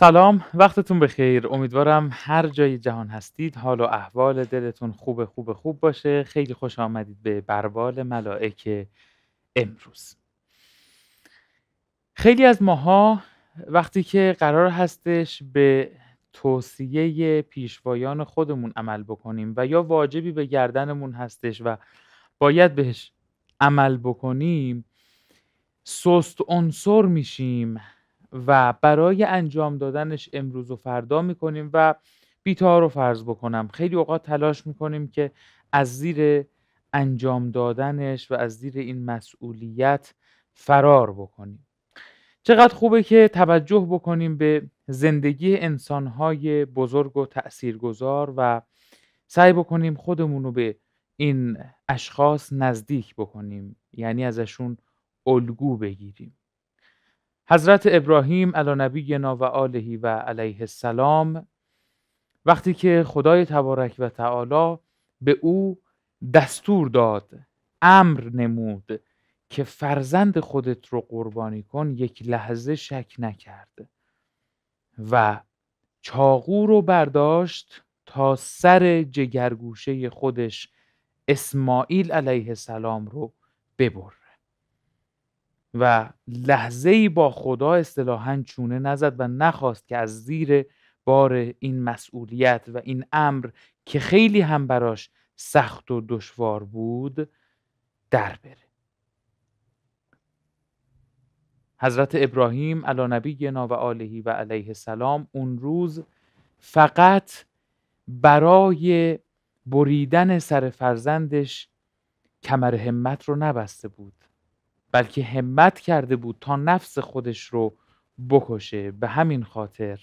سلام وقتتون بخیر امیدوارم هر جای جهان هستید حال و احوال دلتون خوب خوب خوب باشه خیلی خوش آمدید به بربال ملائک امروز خیلی از ماها وقتی که قرار هستش به توصیه پیشوایان خودمون عمل بکنیم و یا واجبی به گردنمون هستش و باید بهش عمل بکنیم سست عنصر میشیم و برای انجام دادنش امروز و فردا میکنیم و بیتار رو فرض بکنم خیلی اوقات تلاش میکنیم که از زیر انجام دادنش و از زیر این مسئولیت فرار بکنیم چقدر خوبه که توجه بکنیم به زندگی انسانهای بزرگ و تاثیرگذار و سعی بکنیم خودمون رو به این اشخاص نزدیک بکنیم یعنی ازشون الگو بگیریم حضرت ابراهیم علی نبینا و آلهی و علیه السلام وقتی که خدای تبارک و تعالی به او دستور داد امر نمود که فرزند خودت رو قربانی کن یک لحظه شک نکرد و چاقو رو برداشت تا سر جگرگوشه خودش اسماعیل علیه السلام رو ببر و لحظه ای با خدا اصطلاحا چونه نزد و نخواست که از زیر بار این مسئولیت و این امر که خیلی هم براش سخت و دشوار بود در بره حضرت ابراهیم علی نبینا و آلهی و علیه السلام اون روز فقط برای بریدن سر فرزندش کمر همت رو نبسته بود بلکه همت کرده بود تا نفس خودش رو بکشه به همین خاطر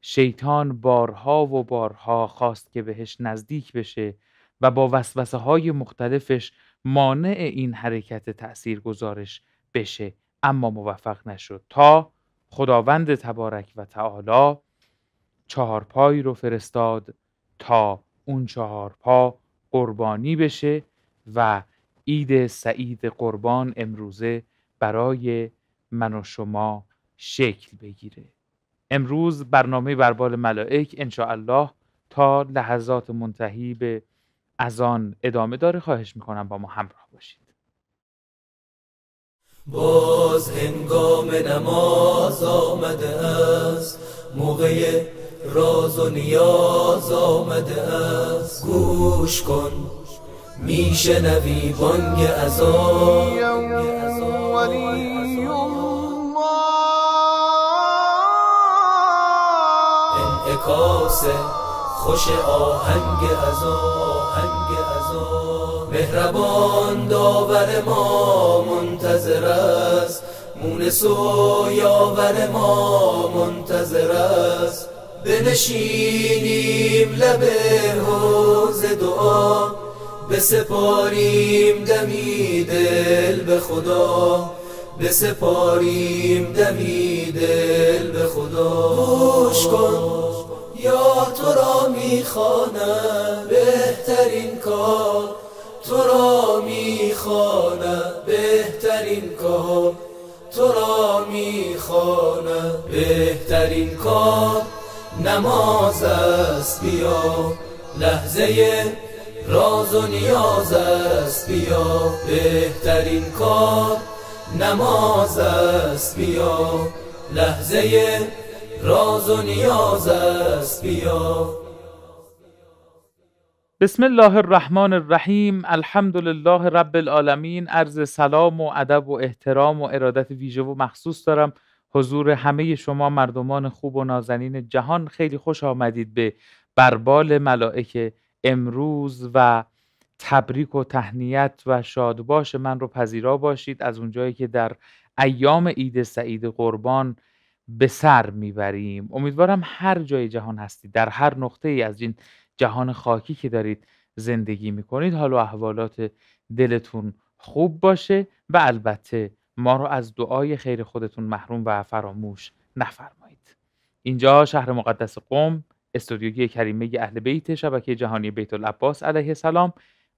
شیطان بارها و بارها خواست که بهش نزدیک بشه و با وسوسه های مختلفش مانع این حرکت تأثیر گزارش بشه اما موفق نشد تا خداوند تبارک و تعالی چهارپایی رو فرستاد تا اون چهارپا قربانی بشه و عید سعید قربان امروزه برای من و شما شکل بگیره امروز برنامه بربال ملائک الله تا لحظات منتهی به از آن ادامه داره خواهش میکنم با ما همراه باشید باز هنگام نماز آمده است موقع راز و نیاز آمده است گوش کن میشنوی بانگ عذاب ولی خوش آهنگ عذاب آهنگ عذاب مهربان داور ما منتظر است مونس و یاور ما منتظر است بنشینیم لب حوز دعا بسپاریم دمی دل به خدا بسپاریم دمی دل به خدا گوش کن یا تو را میخوانم بهترین کار تو را میخوانم بهترین کار تو را میخوانم بهترین کار نماز است بیا لحظه راز و نیاز است بیا بهترین کار نماز است بیا لحظه راز و نیاز است بیا بسم الله الرحمن الرحیم الحمدلله لله رب العالمین عرض سلام و ادب و احترام و ارادت ویژه و مخصوص دارم حضور همه شما مردمان خوب و نازنین جهان خیلی خوش آمدید به بربال ملائکه امروز و تبریک و تهنیت و شادباش من رو پذیرا باشید از اونجایی که در ایام عید سعید قربان به سر میبریم امیدوارم هر جای جهان هستید در هر نقطه ای از این جهان خاکی که دارید زندگی میکنید حال و احوالات دلتون خوب باشه و البته ما رو از دعای خیر خودتون محروم و فراموش نفرمایید اینجا شهر مقدس قوم استودیوی کریمه اهل بیت شبکه جهانی بیت العباس علیه السلام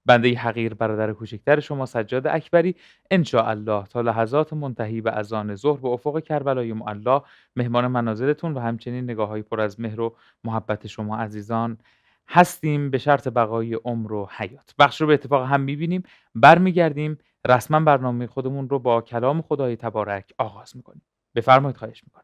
بنده حقیر برادر کوچکتر شما سجاد اکبری ان الله تا لحظات منتهی به اذان ظهر به افق کربلای معلا مهمان منازلتون و همچنین نگاه های پر از مهر و محبت شما عزیزان هستیم به شرط بقای عمر و حیات بخش رو به اتفاق هم میبینیم برمیگردیم رسما برنامه خودمون رو با کلام خدای تبارک آغاز میکنیم بفرمایید خواهش میکنم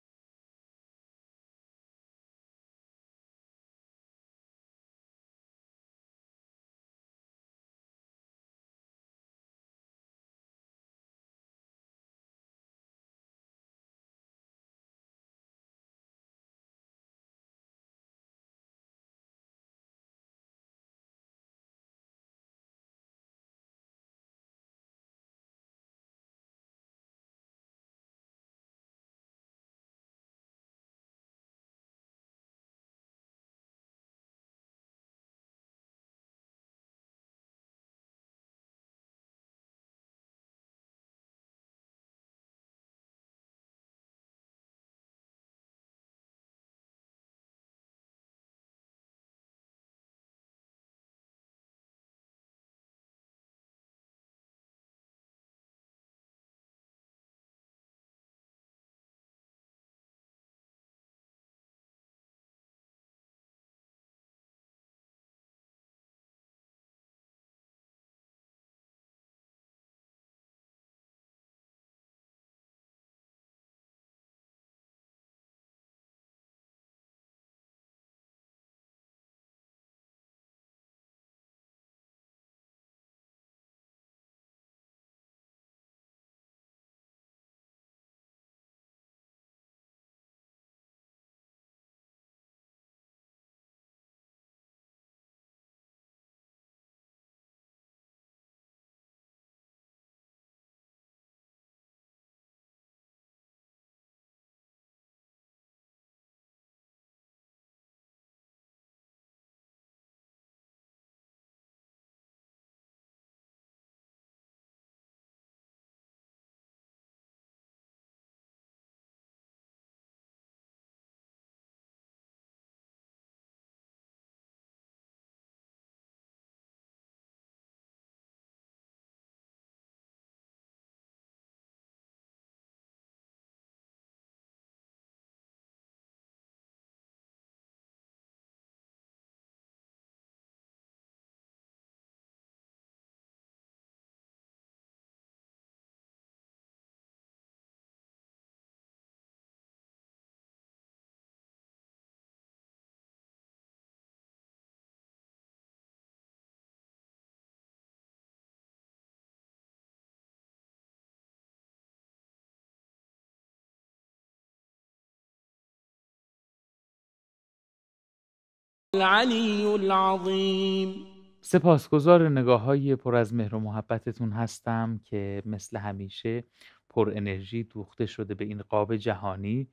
العلی العظیم سپاسگزار نگاه های پر از مهر و محبتتون هستم که مثل همیشه پر انرژی دوخته شده به این قاب جهانی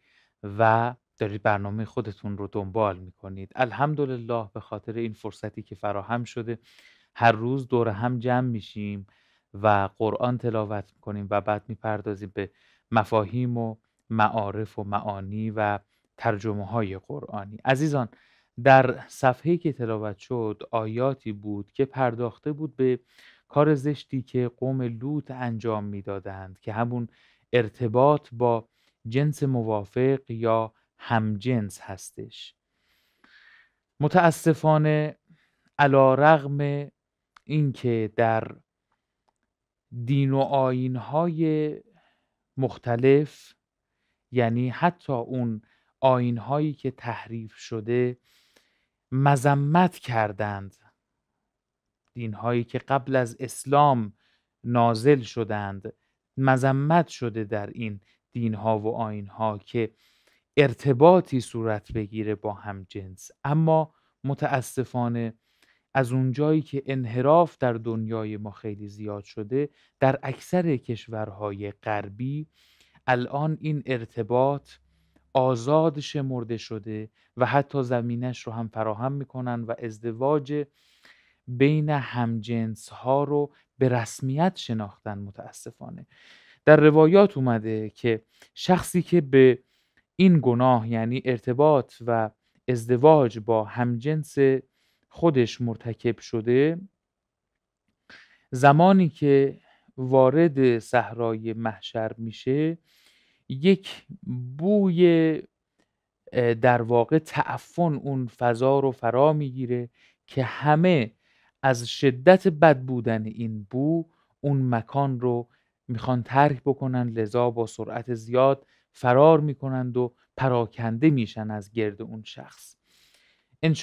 و دارید برنامه خودتون رو دنبال میکنید الحمدلله به خاطر این فرصتی که فراهم شده هر روز دور هم جمع میشیم و قرآن تلاوت میکنیم و بعد میپردازیم به مفاهیم و معارف و معانی و ترجمه های قرآنی عزیزان در صفحه که تلاوت شد آیاتی بود که پرداخته بود به کار زشتی که قوم لوط انجام میدادند که همون ارتباط با جنس موافق یا همجنس هستش متاسفانه علا رغم اینکه در دین و آین های مختلف یعنی حتی اون آین هایی که تحریف شده مذمت کردند دینهایی که قبل از اسلام نازل شدند مذمت شده در این دینها و آینها که ارتباطی صورت بگیره با هم جنس اما متاسفانه از جایی که انحراف در دنیای ما خیلی زیاد شده در اکثر کشورهای غربی الان این ارتباط آزاد شمرده شده و حتی زمینش رو هم فراهم میکنن و ازدواج بین همجنس ها رو به رسمیت شناختن متاسفانه در روایات اومده که شخصی که به این گناه یعنی ارتباط و ازدواج با همجنس خودش مرتکب شده زمانی که وارد صحرای محشر میشه یک بوی در واقع تعفن اون فضا رو فرا میگیره که همه از شدت بد بودن این بو اون مکان رو میخوان ترک بکنن لذا با سرعت زیاد فرار میکنند و پراکنده میشن از گرد اون شخص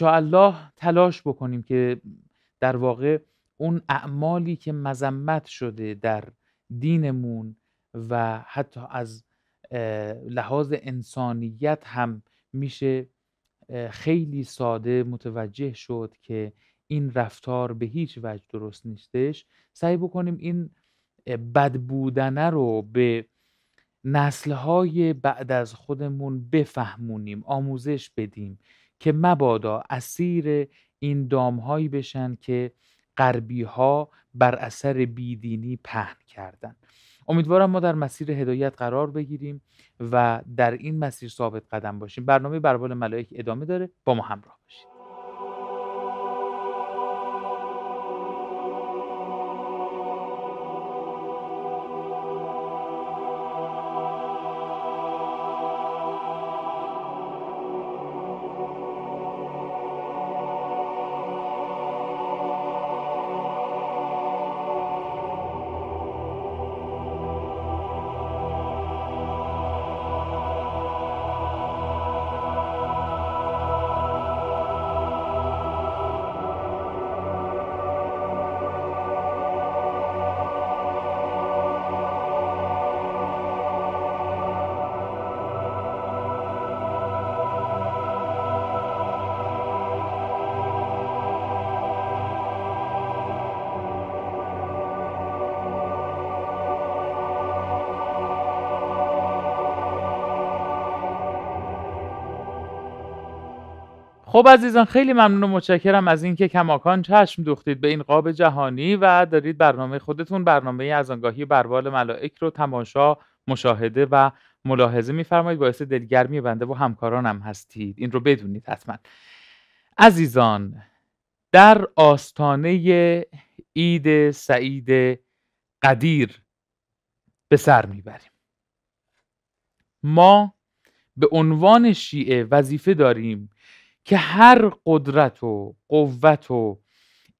الله تلاش بکنیم که در واقع اون اعمالی که مذمت شده در دینمون و حتی از لحاظ انسانیت هم میشه خیلی ساده متوجه شد که این رفتار به هیچ وجه درست نیستش سعی بکنیم این بد بودنه رو به نسلهای بعد از خودمون بفهمونیم آموزش بدیم که مبادا اسیر این دامهایی بشن که غربی ها بر اثر بیدینی پهن کردن امیدوارم ما در مسیر هدایت قرار بگیریم و در این مسیر ثابت قدم باشیم برنامه بربال ملائک ادامه داره با ما همراه باشید خب عزیزان خیلی ممنون و متشکرم از اینکه کماکان چشم دوختید به این قاب جهانی و دارید برنامه خودتون برنامه از آنگاهی بربال ملائک رو تماشا مشاهده و ملاحظه میفرمایید باعث دلگرمی بنده و همکارانم هستید این رو بدونید حتما عزیزان در آستانه عید سعید قدیر به سر میبریم ما به عنوان شیعه وظیفه داریم که هر قدرت و قوت و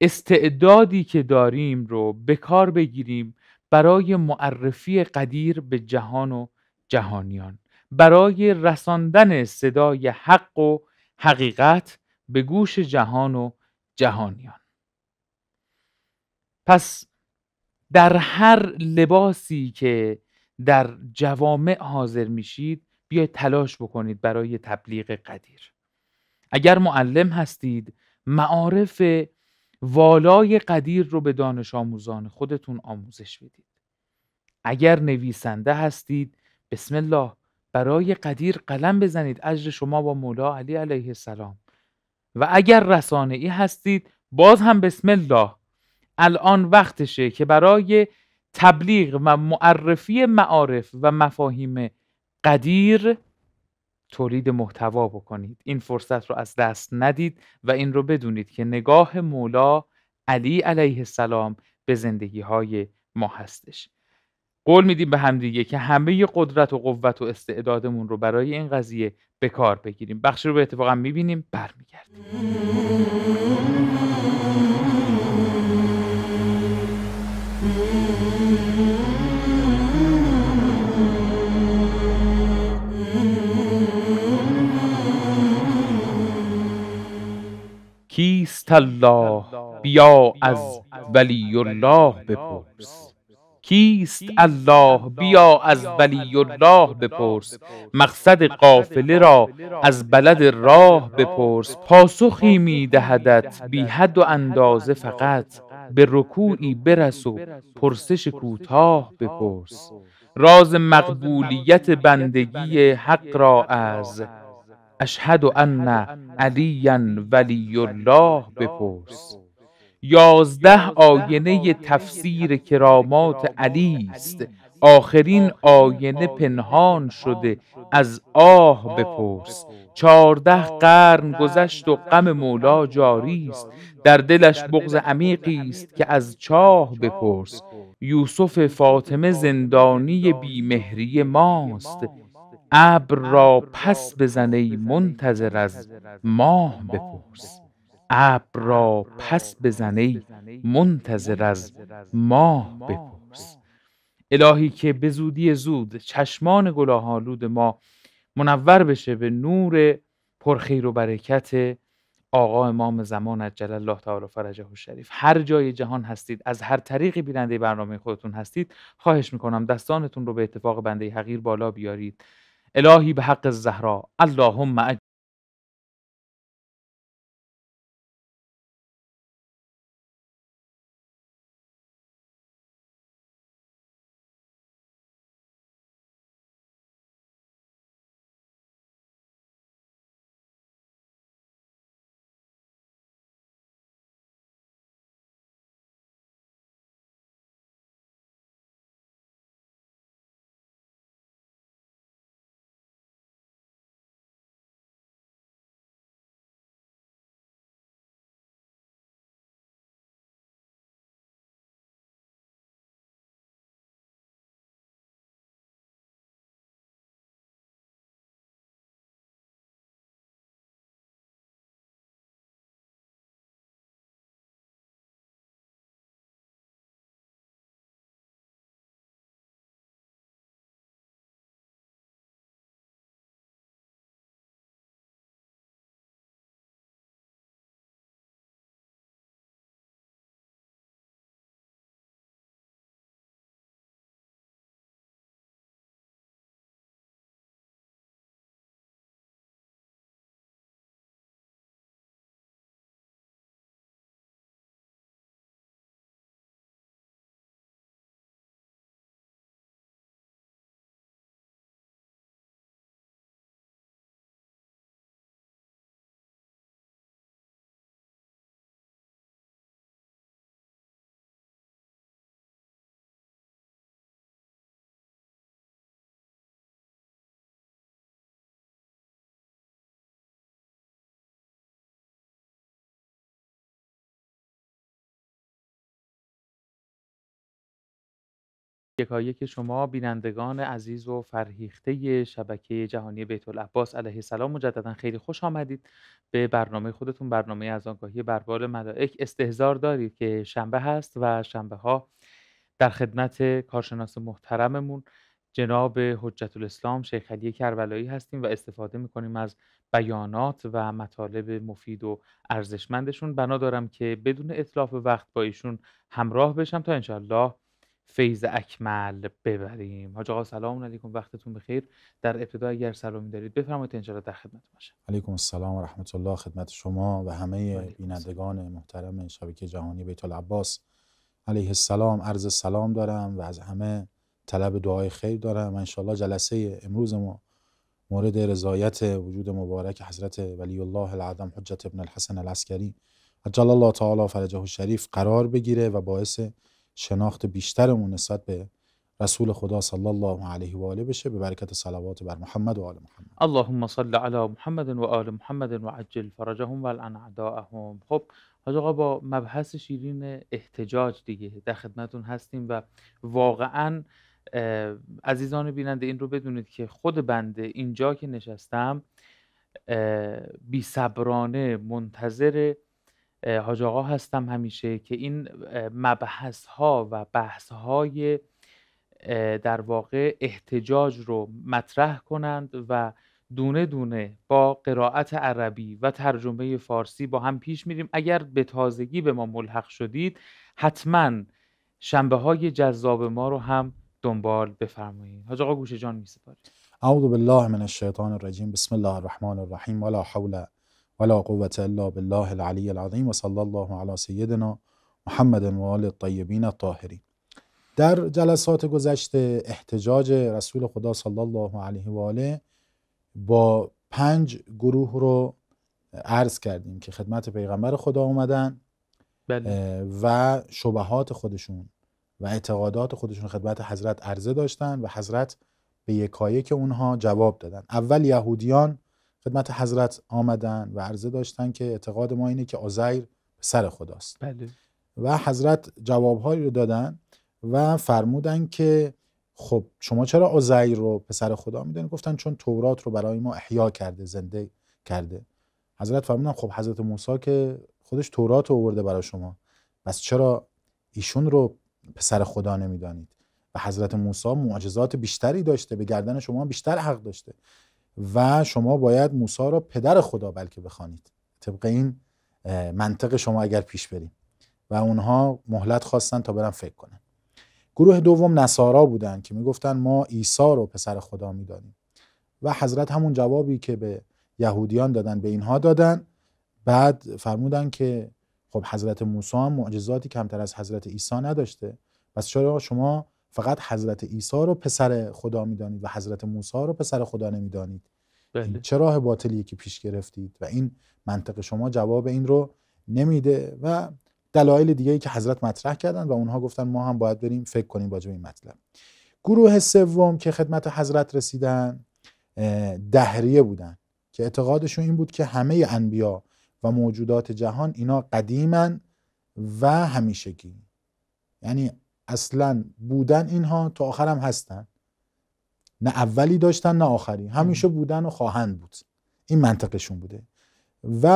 استعدادی که داریم رو به کار بگیریم برای معرفی قدیر به جهان و جهانیان برای رساندن صدای حق و حقیقت به گوش جهان و جهانیان پس در هر لباسی که در جوامع حاضر میشید بیاید تلاش بکنید برای تبلیغ قدیر اگر معلم هستید معارف والای قدیر رو به دانش آموزان خودتون آموزش بدید اگر نویسنده هستید بسم الله برای قدیر قلم بزنید اجر شما با مولا علی علیه السلام و اگر رسانه ای هستید باز هم بسم الله الان وقتشه که برای تبلیغ و معرفی معارف و مفاهیم قدیر تولید محتوا بکنید این فرصت رو از دست ندید و این رو بدونید که نگاه مولا علی علیه السلام به زندگی های ما هستش قول میدیم به همدیگه که همه قدرت و قوت و استعدادمون رو برای این قضیه به کار بگیریم بخش رو به اتفاقا میبینیم برمیگردیم الله بیا از ولی الله بپرس کیست الله بیا از ولی الله بپرس مقصد قافله را از بلد راه بپرس پاسخی می دهدت بی حد و اندازه فقط به رکوعی برس و پرسش کوتاه بپرس راز مقبولیت بندگی حق را از اشهد ان علیا ولی الله بپرس یازده آینه تفسیر کرامات علی است آخرین آینه پنهان شده از آه بپرس چهارده قرن گذشت و غم مولا جاری است در دلش بغض عمیقی است که از چاه بپرس یوسف فاطمه زندانی بیمهری ماست ابر را پس بزن ای منتظر از ماه بپرس ابر را پس بزن ای منتظر از ماه بپرس الهی که به زودی زود چشمان آلود ما منور بشه به نور پرخیر و برکت آقا امام زمان عجل الله تعالی فرجه و شریف هر جای جهان هستید از هر طریقی بیننده برنامه خودتون هستید خواهش میکنم دستانتون رو به اتفاق بنده حقیر بالا بیارید الهی به حق زهرا اللهم یکایک شما بینندگان عزیز و فرهیخته شبکه جهانی بیت العباس علیه السلام مجددا خیلی خوش آمدید به برنامه خودتون برنامه از آنگاهی بربال ملائک استهزار دارید که شنبه هست و شنبه ها در خدمت کارشناس محترممون جناب حجت الاسلام شیخ علی کربلایی هستیم و استفاده میکنیم از بیانات و مطالب مفید و ارزشمندشون بنا دارم که بدون اطلاف وقت با ایشون همراه بشم تا انشالله فیض اکمل ببریم حاج آقا سلام علیکم وقتتون بخیر در ابتدا اگر سلامی دارید بفرمایید انشاءالله در خدمت باشه علیکم السلام و رحمت الله خدمت شما و همه بینندگان محترم شبکه جهانی بیت العباس علیه السلام عرض سلام دارم و از همه طلب دعای خیر دارم و انشاءالله جلسه امروز ما مورد رضایت وجود مبارک حضرت ولی الله العظم حجت ابن الحسن العسکری جل الله تعالی فرجه الشریف قرار بگیره و باعث شناخت بیشترمون نسبت به رسول خدا صلی الله علیه و آله بشه به برکت صلوات بر محمد و آل محمد اللهم صل علی محمد و آل محمد و عجل فرجهم و اعدائهم خب حاج با مبحث شیرین احتجاج دیگه در خدمتون هستیم و واقعا عزیزان بیننده این رو بدونید که خود بنده اینجا که نشستم بی صبرانه منتظر حاج آقا هستم همیشه که این مبحث ها و بحث های در واقع احتجاج رو مطرح کنند و دونه دونه با قرائت عربی و ترجمه فارسی با هم پیش میریم اگر به تازگی به ما ملحق شدید حتما شنبه های جذاب ما رو هم دنبال بفرمایید حاج آقا گوشه جان می سپارید اعوذ بالله من الشیطان الرجیم بسم الله الرحمن الرحیم ولا حول ولا قوة إلا بالله العلي العظيم وصلى الله علی سیدنا محمد و آل الطیبین در جلسات گذشته احتجاج رسول خدا صلی الله علیه و آله با پنج گروه رو عرض کردیم که خدمت پیغمبر خدا اومدن بله. و شبهات خودشون و اعتقادات خودشون خدمت حضرت عرضه داشتن و حضرت به یکایک که اونها جواب دادن اول یهودیان خدمت حضرت آمدن و عرضه داشتن که اعتقاد ما اینه که آزیر پسر خداست بله. و حضرت جوابهایی رو دادن و فرمودن که خب شما چرا آزیر رو پسر خدا میدونید گفتن چون تورات رو برای ما احیا کرده زنده کرده حضرت فرمودن خب حضرت موسی که خودش تورات رو آورده برای شما پس چرا ایشون رو پسر خدا نمیدانید و حضرت موسی معجزات بیشتری داشته به گردن شما بیشتر حق داشته و شما باید موسی را پدر خدا بلکه بخوانید طبق این منطق شما اگر پیش بریم و اونها مهلت خواستن تا برن فکر کنن گروه دوم نصارا بودن که میگفتن ما عیسی رو پسر خدا میدانیم و حضرت همون جوابی که به یهودیان دادن به اینها دادن بعد فرمودن که خب حضرت موسی هم معجزاتی کمتر از حضرت عیسی نداشته پس چرا شما فقط حضرت عیسی رو پسر خدا میدانید و حضرت موسی رو پسر خدا نمیدانید بله. چه راه باطلیه که پیش گرفتید و این منطق شما جواب این رو نمیده و دلایل دیگه که حضرت مطرح کردن و اونها گفتن ما هم باید بریم فکر کنیم راجع این مطلب گروه سوم که خدمت حضرت رسیدن دهریه بودن که اعتقادشون این بود که همه انبیا و موجودات جهان اینا قدیمن و همیشگی یعنی اصلا بودن اینها تا آخر هم هستن نه اولی داشتن نه آخری همیشه بودن و خواهند بود این منطقشون بوده و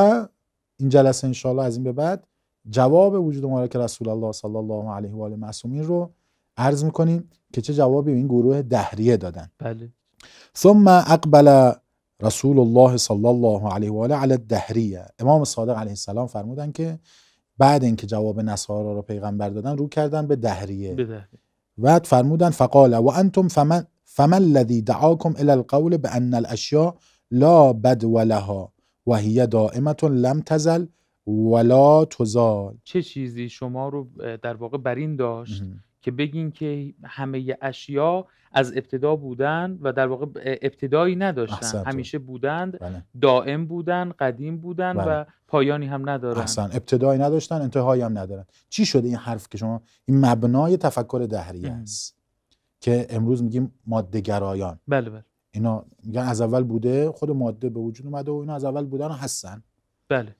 این جلسه انشاءالله از این به بعد جواب وجود مبارک رسول الله صلی الله علیه و آله معصومین رو عرض میکنیم که چه جوابی این گروه دهریه دادن بله ثم اقبل رسول الله صلی الله علیه و آله علی الدهریه امام صادق علیه السلام فرمودن که بعد اینکه جواب نصارا رو پیغمبر دادن رو کردن به دهریه بعد فرمودن فقال و انتم فمن فمن الذي دعاكم الى القول بان الاشياء لا بد ولها وهي دائمه لم تزل ولا تزال چه چیزی شما رو در واقع بر این داشت که بگین که همه اشیا از ابتدا بودن و در واقع ابتدایی نداشتن همیشه بودند بله. دائم بودن قدیم بودن بله. و پایانی هم ندارن اصلا ابتدایی نداشتن انتهایی هم ندارن چی شده این حرف که شما این مبنای تفکر دهری است که امروز میگیم ماده گرایان بله بله اینا میگن از اول بوده خود ماده به وجود اومده و اینا از اول بودن هستن بله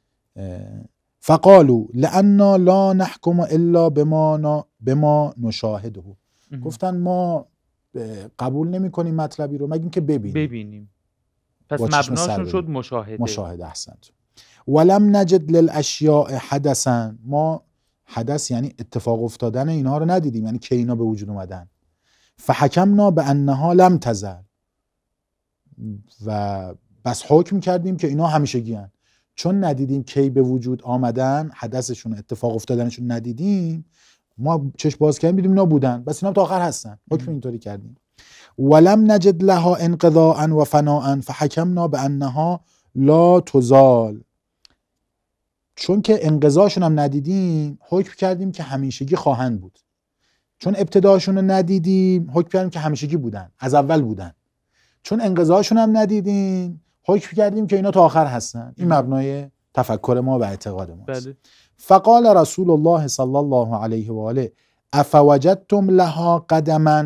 فقالو لانا لا نحکم الا بما, بما نشاهده گفتن ما قبول نمی کنیم مطلبی رو مگه که ببینیم ببینیم پس مبناشون شد مشاهده مشاهده احسنت ولم نجد للاشیاء حدثا ما حدث یعنی اتفاق افتادن اینها رو ندیدیم یعنی که اینا به وجود اومدن فحکمنا به انها لم تزل و بس حکم کردیم که اینا همیشه گیان. چون ندیدیم کی به وجود آمدن حدثشون اتفاق افتادنشون ندیدیم ما چشم باز کردیم دیدیم اینا بودن بس اینا تا آخر هستن حکم اینطوری کردیم ولم نجد لها انقضاء و فناء فحکمنا به انها لا تزال چون که انقضاشون هم ندیدیم حکم کردیم که همیشگی خواهند بود چون ابتداشون رو ندیدیم حکم کردیم که همیشگی بودن از اول بودن چون انقضاشون هم ندیدیم حکم کردیم که اینا تا آخر هستن این مبنای تفکر ما و اعتقاد ما بله. فقال رسول الله صلی الله علیه و آله افوجدتم لها قدما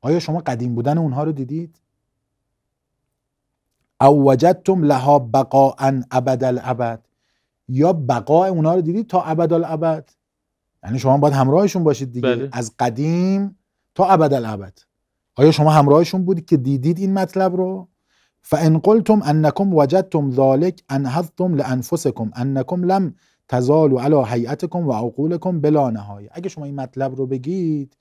آیا شما قدیم بودن اونها رو دیدید او وجدتم لها بقاء ابد الابد یا بقاء اونها رو دیدید تا ابد الابد یعنی شما باید همراهشون باشید دیگه بله. از قدیم تا ابد الابد آیا شما همراهشون بودید که دیدید این مطلب رو فان قلتم انکم وجدتم ذلک انهضتم لانفسکم انکم لم تزالوا علی هیئتکم و عقولکم بلا نهایه اگه شما این مطلب رو بگید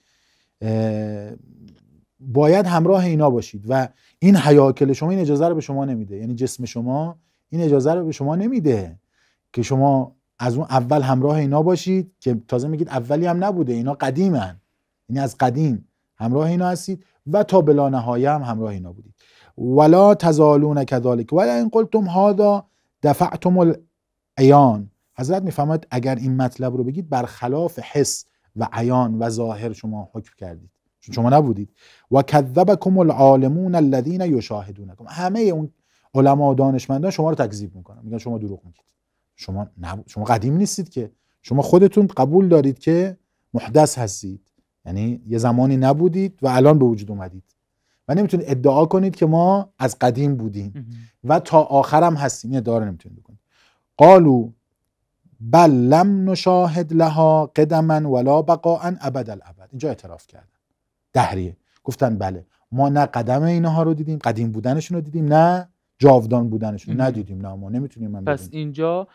باید همراه اینا باشید و این حیاکل شما این اجازه رو به شما نمیده یعنی جسم شما این اجازه رو به شما نمیده که شما از اون اول همراه اینا باشید که تازه میگید اولی هم نبوده اینا قدیمن یعنی از قدیم همراه اینا هستید و تا بلا نهایه هم همراه اینا بودید ولا تزالون کذالک ولا این قلتم هادا دفعتم العیان حضرت میفهمد اگر این مطلب رو بگید برخلاف حس و عیان و ظاهر شما حکم کردید چون شما نبودید و کذبکم العالمون الذین یشاهدونکم همه اون علما و دانشمندان شما رو تکذیب میکنن میگن شما دروغ میگید شما نب... شما قدیم نیستید که شما خودتون قبول دارید که محدث هستید یعنی یه زمانی نبودید و الان به وجود اومدید و نمیتونید ادعا کنید که ما از قدیم بودیم و تا آخرم هستیم این داره نمیتونید بکنید قالو بل لم نشاهد لها قدما ولا بقاء ابد الابد اینجا اعتراف کردن دهریه گفتن بله ما نه قدم اینها رو دیدیم قدیم بودنشون رو دیدیم نه جاودان بودنشون ندیدیم نه ما نمیتونیم من پس اینجا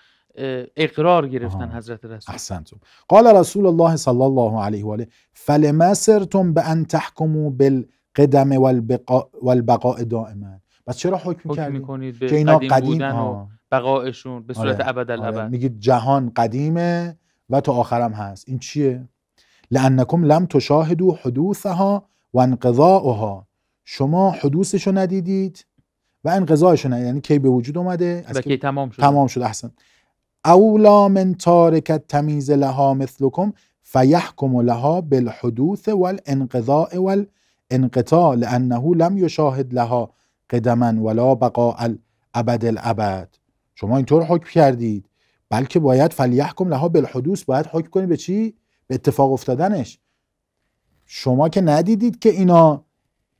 اقرار گرفتن حضرت رسول احسنتم قال رسول الله صلی الله علیه و آله فلما سرتم بان تحكموا بال قدم والبقاء, والبقاء دائما پس چرا حکم, حکم کنید که اینا قدیم, بودن و بقایشون به صورت آره. ابد آره. میگید جهان قدیمه و تا آخرم هست این چیه لانکم لم تشاهدوا حدوثها و انقضاءها شما حدوثشو ندیدید و انقضایشو ندیدید یعنی کی به وجود اومده از کی تمام شد تمام شد احسن اولا من تارکت تمیز لها مثلکم فیحکم لها بالحدوث والانقضاء والانقضاء انقطاع لانه لم یشاهد لها قدما ولا بقاء الابد الابد شما اینطور حکم کردید بلکه باید فلیحکم لها بالحدوث باید حکم کنید به چی به اتفاق افتادنش شما که ندیدید که اینا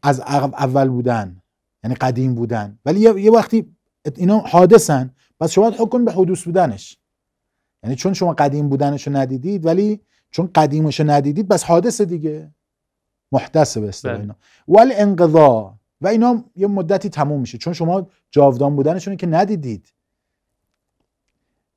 از اول بودن یعنی قدیم بودن ولی یه وقتی اینا حادثن پس شما حکم به حدوث بودنش یعنی چون شما قدیم بودنشو ندیدید ولی چون قدیمشو ندیدید بس حادثه دیگه محدثه به بله. اینا ولی انقضا و اینا یه مدتی تموم میشه چون شما جاودان بودنشون که ندیدید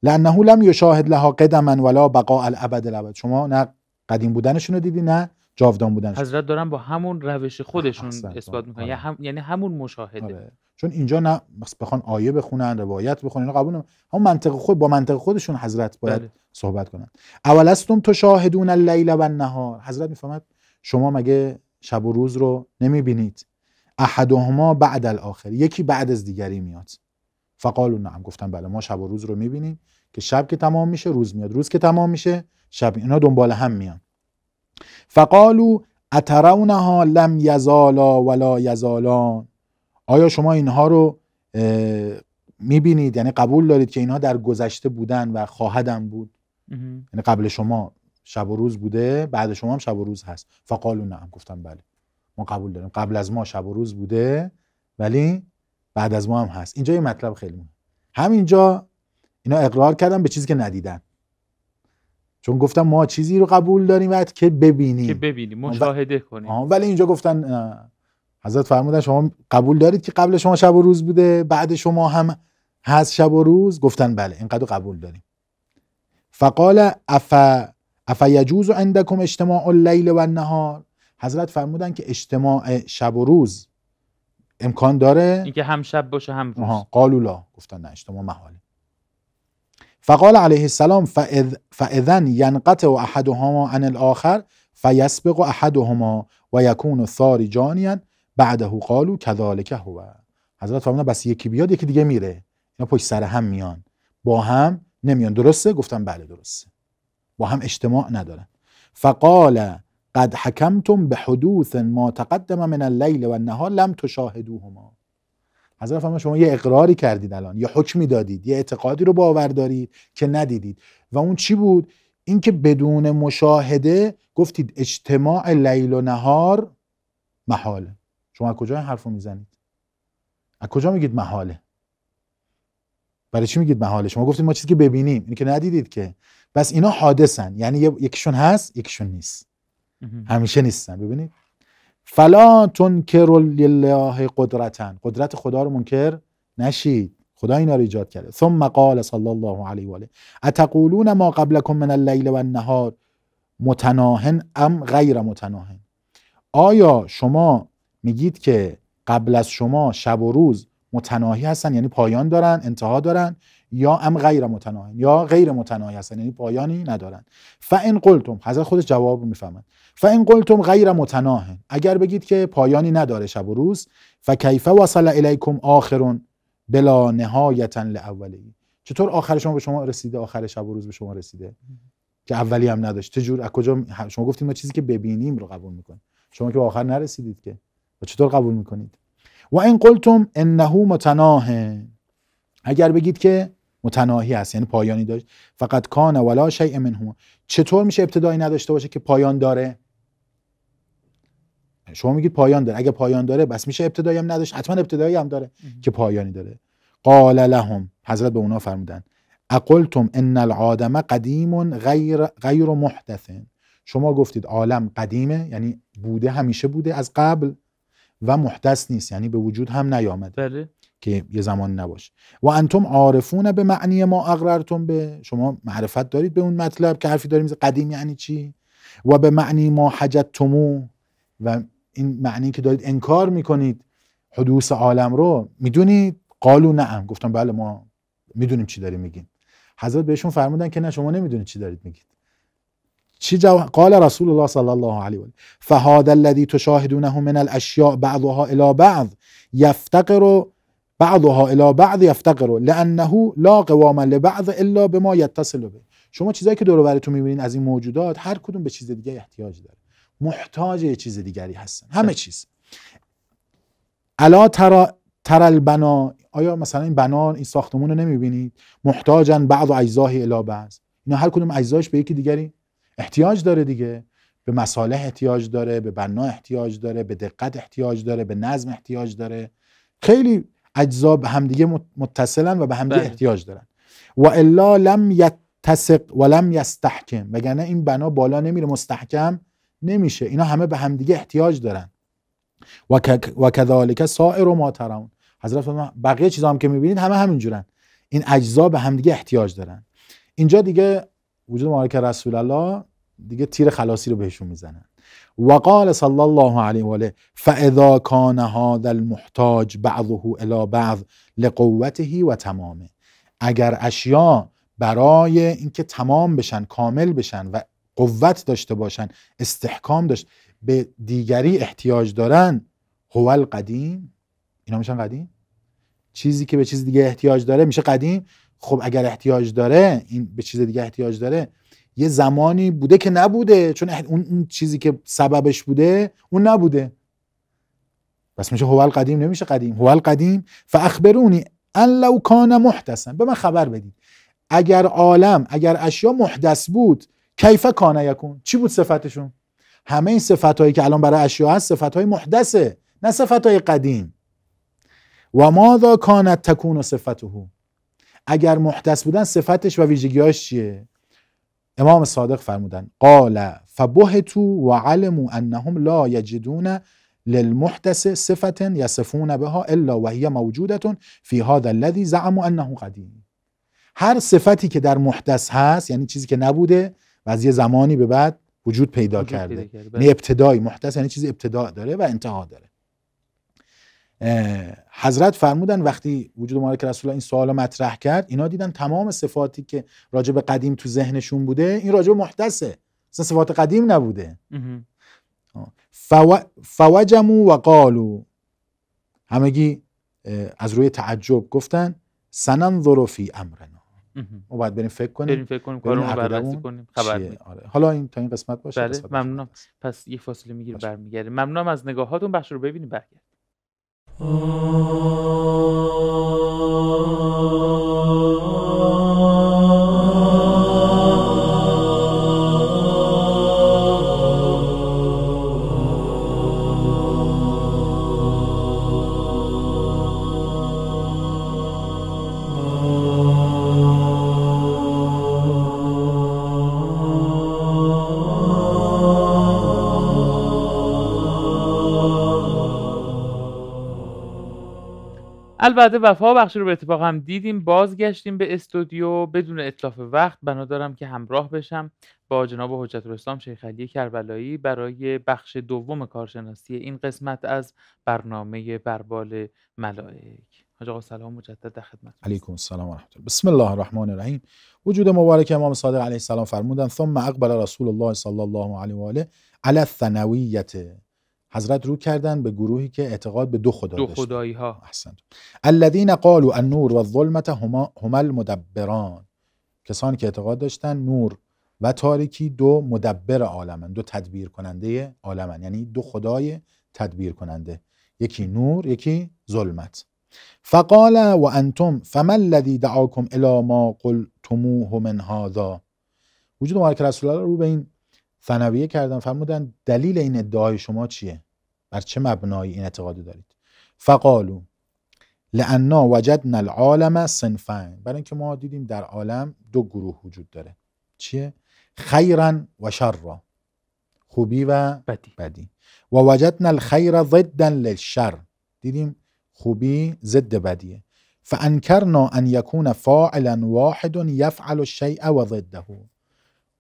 لانه لم یشاهد لها قدما ولا بقاء الابد الابد شما نه قدیم بودنشون دیدی نه جاودان بودن حضرت دارن با همون روش خودشون اثبات میکنن آره. هم... یعنی همون مشاهده آره. چون اینجا نه بخوان آیه بخونن روایت بخونن اینا قبول هم منطق خود با منطق خودشون حضرت باید بله. صحبت کنن اولستم تو شاهدون اللیل و النهار حضرت میفهمد شما مگه شب و روز رو نمیبینید احدهما بعد الاخر یکی بعد از دیگری میاد فقالو نعم گفتن بله ما شب و روز رو میبینیم که شب که تمام میشه روز میاد روز که تمام میشه شب اینا دنبال هم میان فقالو اترونها لم یزالا ولا یزالان آیا شما اینها رو میبینید یعنی قبول دارید که اینها در گذشته بودن و خواهدم بود یعنی قبل شما شب و روز بوده بعد شما هم شب و روز هست فقالو هم گفتم بله ما قبول داریم قبل از ما شب و روز بوده ولی بعد از ما هم هست اینجا یه مطلب خیلی مهم همینجا اینا اقرار کردن به چیزی که ندیدن چون گفتم ما چیزی رو قبول داریم وقت که ببینیم که ببینیم مشاهده کنیم ولی اینجا گفتن حضرت فرمودن شما قبول دارید که قبل شما شب و روز بوده بعد شما هم هست شب و روز گفتن بله اینقدر قبول داریم فقال اف افیجوز عندکم اجتماع اللیل و النهار حضرت فرمودن که اجتماع شب و روز امکان داره اینکه هم شب باشه هم روز قالولا گفتن نه اجتماع محاله فقال علیه السلام فاذا فاذن ینقطع احدهما عن الاخر فیسبق احدهما و یکون ثاری جانیا بعده قالو کذالک هو حضرت فرمودن بس یکی بیاد یکی دیگه میره اینا پشت سر هم میان با هم نمیان درسته گفتم بله درسته با هم اجتماع ندارن فقال قد حکمتم به حدوث ما تقدم من اللیل و النهار لم تشاهدوهما حضرت فرمان شما یه اقراری کردید الان یه حکمی دادید یه اعتقادی رو باور دارید که ندیدید و اون چی بود اینکه بدون مشاهده گفتید اجتماع لیل و نهار محاله شما از کجا این حرف رو میزنید از کجا میگید محاله برای چی میگید محاله شما گفتید ما چیزی که ببینیم اینکه ندیدید که بس اینا حادثن یعنی یکیشون هست یکیشون نیست همیشه نیستن ببینید فلا تنکر لله قدرتن قدرت خدا رو منکر نشید خدا اینا رو ایجاد کرده ثم قال صلی الله علیه و آله اتقولون ما قبلکم من اللیل و متناهن ام غیر متناهن آیا شما میگید که قبل از شما شب و روز متناهی هستن یعنی پایان دارن انتها دارن یا ام غیر متناهی یا غیر متناهی هستن یعنی پایانی ندارن فان قلتم حضرت خود جواب میفهمن فان قلتم غیر متناهی اگر بگید که پایانی نداره شب و روز فکیف وصل الیکم آخرون بلا نهایتا لاولی چطور آخر شما به شما رسیده آخر شب و روز به شما رسیده که اولی هم نداشت چجور از کجا شما گفتیم ما چیزی که ببینیم رو قبول میکنیم شما که آخر نرسیدید که و چطور قبول میکنید و این قلتم انه متناه اگر بگید که متناهی هست یعنی پایانی داشت فقط کان ولا شیء منه چطور میشه ابتدایی نداشته باشه که پایان داره شما میگید پایان داره اگه پایان داره بس میشه ابتدایی هم نداشت حتما ابتدایی هم داره که پایانی داره قال لهم حضرت به اونا فرمودن اقلتم ان العادم قدیم غیر غیر محدث شما گفتید عالم قدیمه یعنی بوده همیشه بوده از قبل و محدث نیست یعنی به وجود هم نیامده بله. که یه زمان نباشه و انتم عارفون به معنی ما اقررتون به شما معرفت دارید به اون مطلب که حرفی داریم قدیم یعنی چی و به معنی ما تمو و این معنی که دارید انکار میکنید حدوث عالم رو میدونید قالو نعم گفتم بله ما میدونیم چی داریم میگیم حضرت بهشون فرمودن که نه شما نمیدونید چی دارید میگید چی جو... قال رسول الله صلی الله علیه و فهاد الذی تشاهدونه من الاشیاء بعضها الى بعض يفتقر بعضها الى بعض يفتقر لانه لا قوام لبعض الا بما يتصل به شما چیزایی که دور برتون میبینین از این موجودات هر کدوم به چیز دیگه احتیاج داره محتاج یه چیز دیگری هستن همه چیز الا ترا البنا آیا مثلا این بنا این ساختمون رو نمیبینید محتاجن بعض اجزای الی بعض اینا هر کدوم اجزاش به یکی دیگری احتیاج داره دیگه به مصالح احتیاج داره به بنا احتیاج داره به دقت احتیاج داره به نظم احتیاج داره خیلی اجزا به همدیگه متصلن و به همدیگه بله. احتیاج دارن و الا لم یتسق و لم یستحکم وگرنه این بنا بالا نمیره مستحکم نمیشه اینا همه به همدیگه احتیاج دارن و کذالک سائر و ما ترون حضرت بقیه چیزا هم که میبینید همه همینجورن این اجزا به همدیگه احتیاج دارن اینجا دیگه وجود که رسول الله دیگه تیر خلاصی رو بهشون میزنن و قال صلی الله علیه و آله فاذا کان هذا المحتاج بعضه الی بعض لقوته و تمامه اگر اشیا برای اینکه تمام بشن کامل بشن و قوت داشته باشن استحکام داشت به دیگری احتیاج دارن هو القدیم اینا میشن قدیم چیزی که به چیز دیگه احتیاج داره میشه قدیم خب اگر احتیاج داره این به چیز دیگه احتیاج داره یه زمانی بوده که نبوده چون اون چیزی که سببش بوده اون نبوده بس میشه هوال قدیم نمیشه قدیم هوال قدیم فاخبرونی ان لو کان محدثا به من خبر بدید اگر عالم اگر اشیا محدث بود کیف کان یکون چی بود صفتشون همه این صفت هایی که الان برای اشیا هست صفت های محدثه نه صفت های قدیم و ماذا کانت تکون صفته اگر محدث بودن صفتش و ویژگیاش چیه امام صادق فرمودن قال تو و علمو انهم لا یجدون للمحدث صفت یصفون بها الا وهی موجودتون فی هذا الذی زعموا انه قدیم هر صفتی که در محدث هست یعنی چیزی که نبوده و از یه زمانی به بعد وجود پیدا وجود کرده بله. یعنی ابتدای محدث یعنی چیزی ابتدا داره و انتها داره حضرت فرمودن وقتی وجود مالک رسول الله این سوال مطرح کرد اینا دیدن تمام صفاتی که راجع به قدیم تو ذهنشون بوده این راجع محدثه اصلا صفات قدیم نبوده فو... فوجمو و قالو همگی از روی تعجب گفتن سنن ظروفی امرنا ما باید بریم فکر کنیم بریم فکر کنیم کارمون بررسی کنیم خبر آره. حالا این تا این قسمت باشه بله ممنونم پس یه فاصله میگیریم برمیگردیم ممنونم از نگاهاتون بخش رو ببینیم برگردیم Oh. البته وفا بخشی رو به اتفاق هم دیدیم بازگشتیم به استودیو بدون اطلاف وقت بنا دارم که همراه بشم با جناب حجت الاسلام شیخ علی کربلایی برای بخش دوم کارشناسی این قسمت از برنامه بربال ملائک حاج آقا سلام مجدد در خدمت علیکم السلام و رحمت الله بسم الله الرحمن الرحیم وجود مبارک امام صادق علیه السلام فرمودند ثم اقبل رسول الله صلی الله علیه و آله علی الثنویته حضرت رو کردن به گروهی که اعتقاد به دو خدا دو خدایی ها احسنت الذین قالوا النور و هما المدبران کسانی که اعتقاد داشتن نور و تاریکی دو مدبر عالمن دو تدبیر کننده عالمن یعنی دو خدای تدبیر کننده یکی نور یکی ظلمت فقال و انتم فما الذي دعاکم الی ما قلتموه من هذا وجود مارک رسول الله رو به این ثنویه کردن فرمودن دلیل این ادعای شما چیه بر چه مبنایی این اعتقاد دارید فقالو لعنا وجدنا العالم صنفین برای اینکه ما دیدیم در عالم دو گروه وجود داره چیه خیرا و شر خوبی و بدی, بدی. و وجدنا الخیر ضدا للشر دیدیم خوبی ضد بدیه فانکرنا ان یکون فاعلا واحد یفعل الشیء و ضده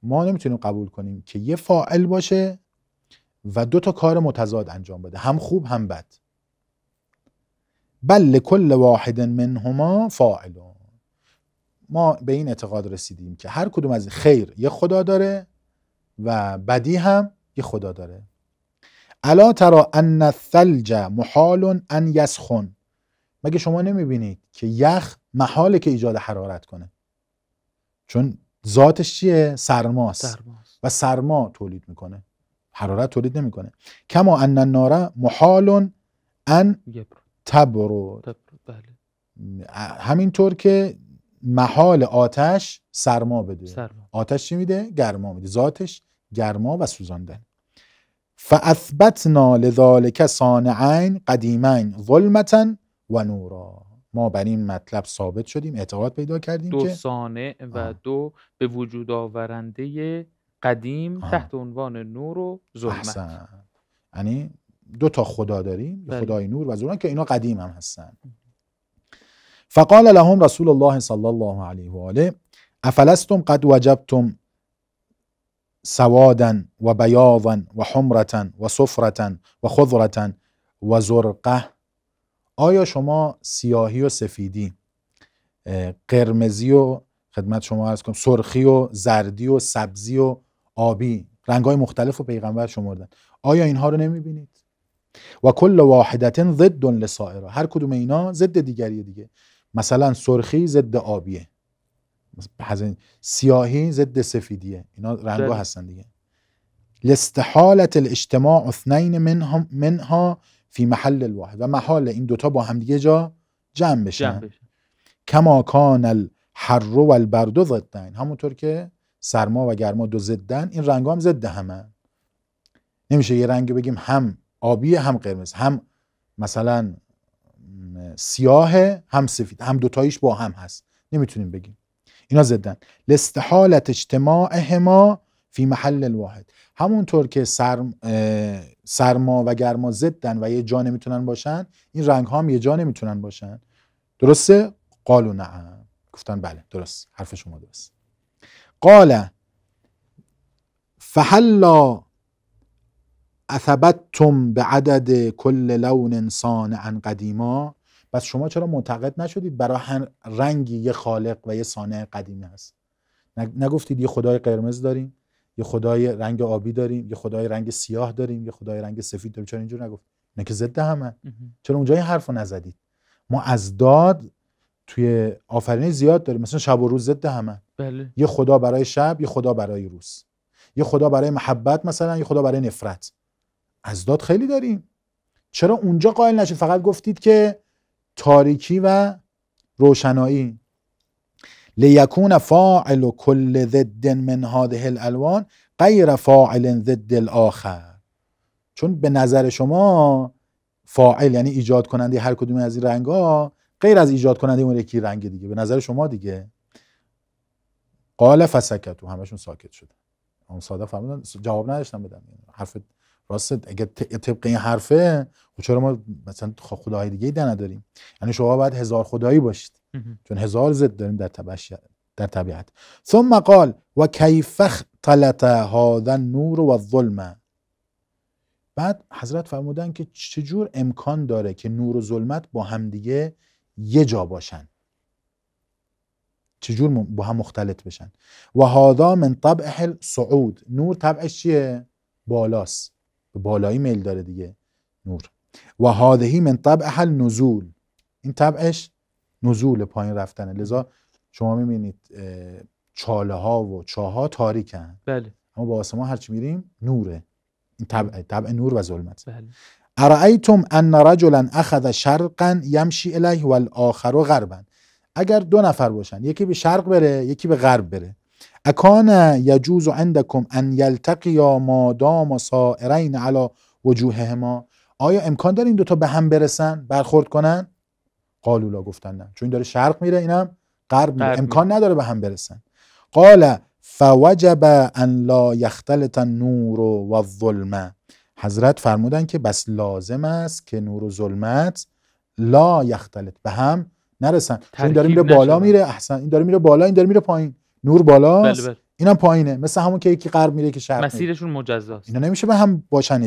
ما نمیتونیم قبول کنیم که یه فاعل باشه و دو تا کار متضاد انجام بده هم خوب هم بد بل کل واحد منهما فاعل ما به این اعتقاد رسیدیم که هر کدوم از خیر یه خدا داره و بدی هم یه خدا داره الا ترا ان الثلج محال ان یسخن مگه شما نمیبینید که یخ محاله که ایجاد حرارت کنه چون ذاتش چیه سرماست و سرما تولید میکنه حرارت تولید نمیکنه کما ان النار محال ان تبرد بله. همینطور که محال آتش سرما بده سرما. آتش چی میده گرما میده ذاتش گرما و سوزاندن فاثبتنا لذلک صانعین قدیمین ظلمتا و نورا ما بر این مطلب ثابت شدیم اعتقاد پیدا کردیم دو که و دو به وجود آورنده قدیم تحت عنوان نور و ظلمت یعنی دو تا خدا داریم بله. خدای نور و ظلمت که اینا قدیم هم هستن فقال لهم رسول الله صلی الله علیه و آله افلستم قد وجبتم سوادا و بیاضا و حمرتا و صفرتا و خضرتا و زرقه آیا شما سیاهی و سفیدی قرمزی و خدمت شما ارز کنم سرخی و زردی و سبزی و آبی رنگ های مختلف و پیغمبر شمردن آیا اینها رو بینید و کل واحدتن ضد لسائره هر کدوم اینا ضد دیگری دیگه مثلا سرخی ضد آبیه سیاهی ضد سفیدیه اینا رنگ هستن دیگه لاستحالت الاجتماع اثنین منها منها فی محل الواحد و محال این دوتا با دیگه جا جمع بشن کما کان الحر و البرد ضدن همونطور که سرما و گرما دو ضدن این رنگ هم ضد همه نمیشه یه رنگ بگیم هم آبی هم قرمز هم مثلا سیاه هم سفید هم دوتاییش با هم هست نمیتونیم بگیم اینا زدن لاستحالت اجتماعهما فی محل الواحد همونطور که سرم، سرما و گرما زدن و یه جا نمیتونن باشن این رنگ ها هم یه جا نمیتونن باشن درسته قالو نعم گفتن بله درست حرف شما درست قال فحلا اثبتتم به عدد کل لون انسان ان قدیما پس شما چرا معتقد نشدید برای هر رنگی یه خالق و یه سانه قدیمی هست نگفتید یه خدای قرمز داریم یه خدای رنگ آبی داریم یه خدای رنگ سیاه داریم یه خدای رنگ سفید داریم چرا اینجور نگفت نه که ضد همه چرا اونجا این حرفو نزدید ما از داد توی آفرینش زیاد داریم مثلا شب و روز ضد همه بله. یه خدا برای شب یه خدا برای روز یه خدا برای محبت مثلا یه خدا برای نفرت از داد خیلی داریم چرا اونجا قائل نشید فقط گفتید که تاریکی و روشنایی لیکون فاعل کل ضد من هذه الالوان غیر فاعل ضد الاخر چون به نظر شما فاعل یعنی ایجاد کننده هر کدوم از این رنگ ها غیر از ایجاد کننده اون یکی رنگ دیگه به نظر شما دیگه قال فسکتو همشون ساکت شدن اون ساده فرمودن جواب نداشتن بدن یعنی حرف راست اگه طبق این حرفه خب چرا ما مثلا خدای دیگه ای نداریم یعنی شما باید هزار خدایی باشید چون هزار ضد داریم در در طبیعت ثم قال و کیف اختلط هذا النور و الظلمه بعد حضرت فرمودن که چجور امکان داره که نور و ظلمت با همدیگه یه جا باشن چجور با هم مختلط بشن و هادا من طبع صعود نور طبعش چیه؟ بالاست بالایی میل داره دیگه نور و هادهی من حل نزول این طبعش نزول پایین رفتنه لذا شما میبینید چاله ها و چاها تاریکن بله اما با آسمان هرچی میریم نوره این طبع, طبع نور و ظلمت بله ارائیتم ان رجلا اخذ شرقا یمشی الیه والآخر غربا اگر دو نفر باشن یکی به شرق بره یکی به غرب بره اکان یجوز عندکم ان یلتقیا مادام دام سائرین علی وجوههما آیا امکان داره این دوتا به هم برسن برخورد کنن قالولا گفتن نه چون این داره شرق میره اینم غرب میره امکان نداره به هم برسن قال فوجب ان لا یختلط النور و الظلمه حضرت فرمودن که بس لازم است که نور و ظلمت لا یختلط به هم نرسن چون داره میره بالا میره احسن این داره میره بالا این داره میره پایین نور بالا، بله, بله. پایینه مثل همون که یکی غرب میره که شرق مسیرشون مجزاست اینا نمیشه به هم باشن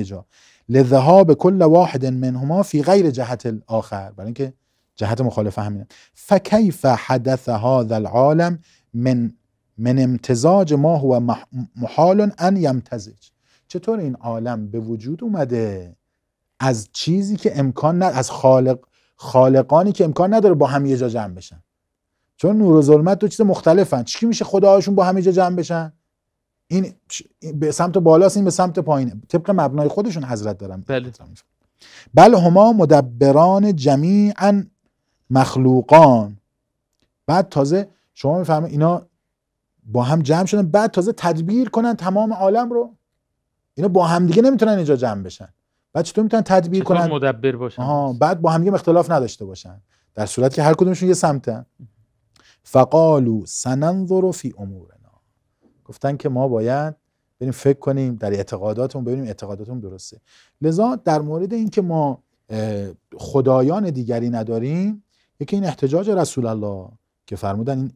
ها به کل واحد منهما فی غیر جهت الاخر برای اینکه جهت مخالف همینه فکیف حدث هذا العالم من من امتزاج ما هو محال ان یمتزج چطور این عالم به وجود اومده از چیزی که امکان نداره از خالق خالقانی که امکان نداره با هم یه جا جمع بشن چون نور و ظلمت دو چیز مختلفن چی میشه خداهاشون با اینجا جمع بشن این به سمت بالاست این به سمت پایینه طبق مبنای خودشون حضرت دارم بله بل هما مدبران جمیعا مخلوقان بعد تازه شما میفهمید اینا با هم جمع شدن بعد تازه تدبیر کنن تمام عالم رو اینا با هم دیگه نمیتونن اینجا جمع بشن بعد چطور میتونن تدبیر چطور کنن مدبر باشن بعد با هم دیگه اختلاف نداشته باشن در صورت که هر کدومشون یه سمتن فقالو سننظر فی امورنا گفتن که ما باید بریم فکر کنیم در اعتقاداتمون ببینیم اعتقاداتمون درسته لذا در مورد اینکه ما خدایان دیگری نداریم یکی این احتجاج رسول الله که فرمودن این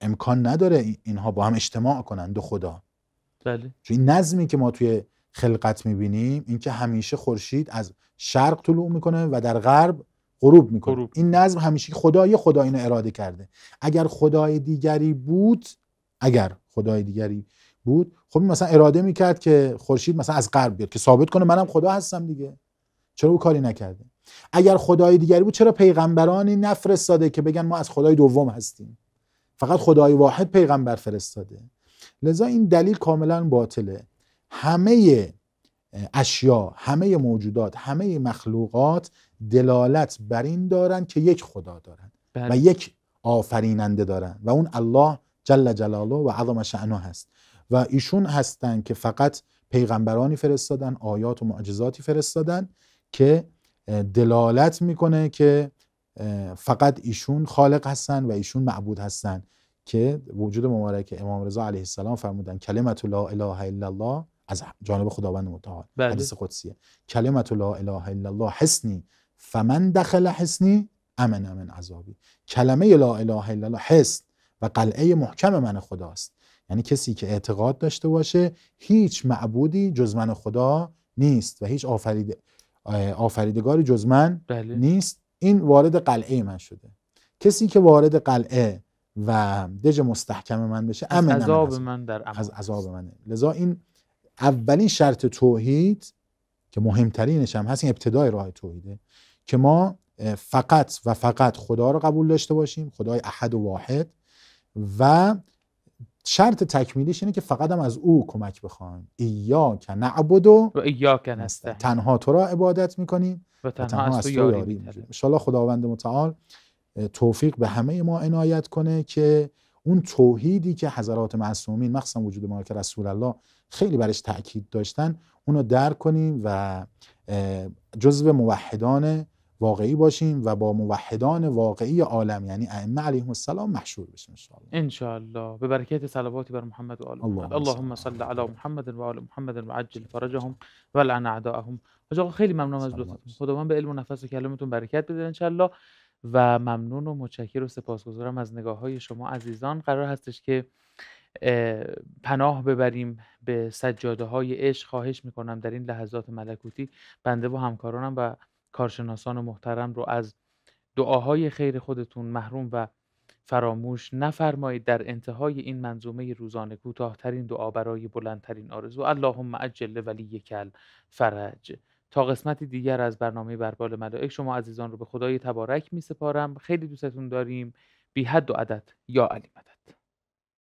امکان نداره اینها با هم اجتماع کنند دو خدا بله چون این نظمی که ما توی خلقت میبینیم اینکه همیشه خورشید از شرق طلوع میکنه و در غرب غروب میکنه این نظم همیشه خدای خدا اینو اراده کرده اگر خدای دیگری بود اگر خدای دیگری بود خب این مثلا اراده میکرد که خورشید مثلا از غرب بیاد که ثابت کنه منم خدا هستم دیگه چرا او کاری نکرده اگر خدای دیگری بود چرا پیغمبرانی نفرستاده که بگن ما از خدای دوم هستیم فقط خدای واحد پیغمبر فرستاده لذا این دلیل کاملا باطله همه اشیا همه موجودات همه مخلوقات دلالت بر این دارن که یک خدا دارن و بله. یک آفریننده دارن و اون الله جل جلاله و عظم شعنه هست و ایشون هستند که فقط پیغمبرانی فرستادن آیات و معجزاتی فرستادن که دلالت میکنه که فقط ایشون خالق هستن و ایشون معبود هستن که وجود مبارک امام رضا علیه السلام فرمودن کلمت لا اله الا الله از جانب خداوند متعال بله. حدیث قدسیه کلمت لا اله الا الله حسنی فمن دخل حسنی امن من عذابی کلمه لا اله الا الله حسن و قلعه محکم من خداست یعنی کسی که اعتقاد داشته باشه هیچ معبودی جز من خدا نیست و هیچ آفرید... آفریدگاری جز من بله. نیست این وارد قلعه من شده کسی که وارد قلعه و دج مستحکم من بشه امن از عذاب من, در عذاب منه لذا این اولین شرط توحید که مهمترینش هم هست این ابتدای راه توحیده که ما فقط و فقط خدا رو قبول داشته باشیم خدای احد و واحد و شرط تکمیلیش اینه که فقط هم از او کمک بخوایم ایاک نعبد و ایاک نسته تنها تو را عبادت میکنیم و تنها, و تنها از تو یاری میکنیم خداوند متعال توفیق به همه ما عنایت کنه که اون توحیدی که حضرات معصومین مخصوصا وجود ما که رسول الله خیلی برش تاکید داشتن اونو درک کنیم و جزو موحدان واقعی باشیم و با موحدان واقعی عالم یعنی ائمه علیهم السلام محشور بشیم ان شاء الله به برکت صلواتی بر محمد و آل محمد اللهم صل علی محمد و آل محمد و عجل فرجهم و لعن اعداءهم خیلی ممنونم از لطفتون خداوند به علم و نفس و کلامتون برکت بده ان شاء الله و ممنون و متشکر و سپاسگزارم از نگاه های شما عزیزان قرار هستش که پناه ببریم به سجاده های عشق خواهش میکنم در این لحظات ملکوتی بنده و همکارانم و کارشناسان محترم رو از دعاهای خیر خودتون محروم و فراموش نفرمایید در انتهای این منظومه روزانه کوتاهترین دعا برای بلندترین آرزو اللهم عجل ولی کل فرج تا قسمتی دیگر از برنامه بربال ملائک شما عزیزان رو به خدای تبارک می سپارم خیلی دوستتون داریم بی حد و عدد یا علی مدد